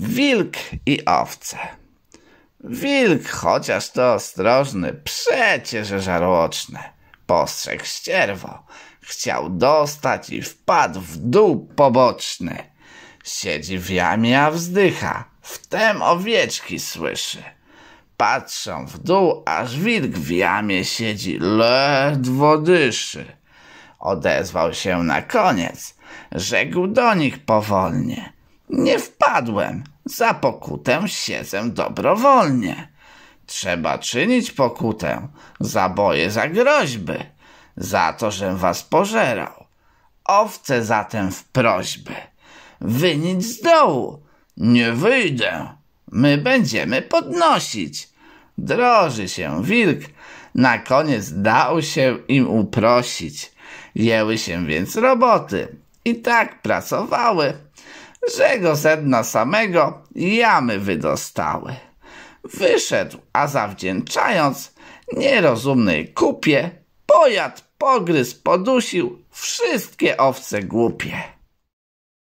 Wilk i owce. Wilk, chociaż to ostrożny, przecież żarłoczny. Postrzegł ścierwo. Chciał dostać i wpadł w dół poboczny. Siedzi w jamie, a wzdycha. Wtem owieczki słyszy. Patrzą w dół, aż wilk w jamie siedzi, ledwo dyszy. Odezwał się na koniec. Rzekł do nich powolnie. Nie wpadłem. Za pokutę siedzę dobrowolnie. Trzeba czynić pokutę. Za boje, za groźby. Za to, żem was pożerał. Owce zatem w prośby. Wynić z dołu. Nie wyjdę. My będziemy podnosić. Droży się wilk. Na koniec dał się im uprosić. Jęły się więc roboty. I tak pracowały że go sedna samego jamy wydostały. Wyszedł, a zawdzięczając nierozumnej kupie, pojad, pogryz, podusił wszystkie owce głupie.